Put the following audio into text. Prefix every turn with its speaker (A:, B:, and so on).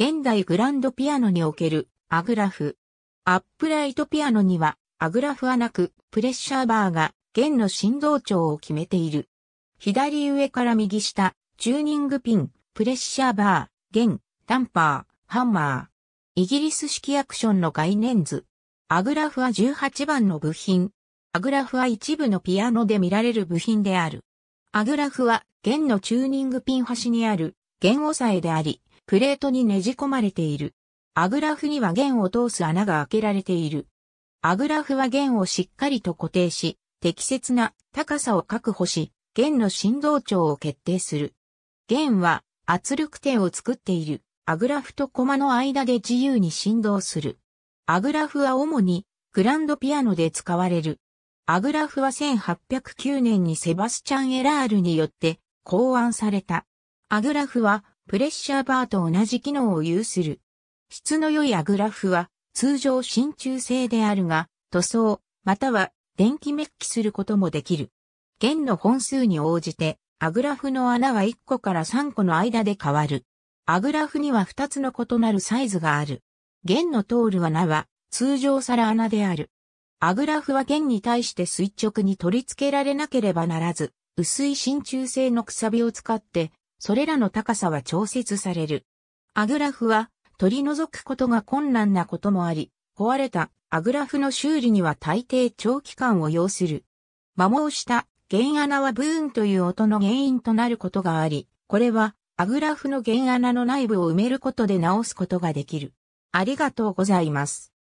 A: 現代グランドピアノにおけるアグラフ。アップライトピアノに
B: はアグラフはなくプレッシャーバーが弦の振動長を決めている。左上から右下、チューニングピン、プレッシャーバー、弦、ダンパー、ハンマー。イギリス式アクションの概念図。アグラフは18番の部品。アグラフは一部のピアノで見られる部品である。アグラフは弦のチューニングピン端にある弦押さえであり、プレートにねじ込まれている。アグラフには弦を通す穴が開けられている。アグラフは弦をしっかりと固定し、適切な高さを確保し、弦の振動長を決定する。弦は圧力点を作っているアグラフとコマの間で自由に振動する。アグラフは主にグランドピアノで使われる。アグラフは1809年にセバスチャン・エラールによって考案された。アグラフはプレッシャーバーと同じ機能を有する。質の良いアグラフは通常真鍮製であるが、塗装、または電気メッキすることもできる。弦の本数に応じて、アグラフの穴は1個から3個の間で変わる。アグラフには2つの異なるサイズがある。弦の通る穴は通常皿穴である。アグラフは弦に対して垂直に取り付けられなければならず、薄い真鍮製のくさびを使ってそれらの高さは調節される。アグラフは取り除くことが困難なこともあり、壊れたアグラフの修理には大抵長期間を要する。摩耗した弦穴はブーンという音の原因となることがあり、これはアグラフの弦穴の内部を埋めること
A: で直すことができる。ありがとうございます。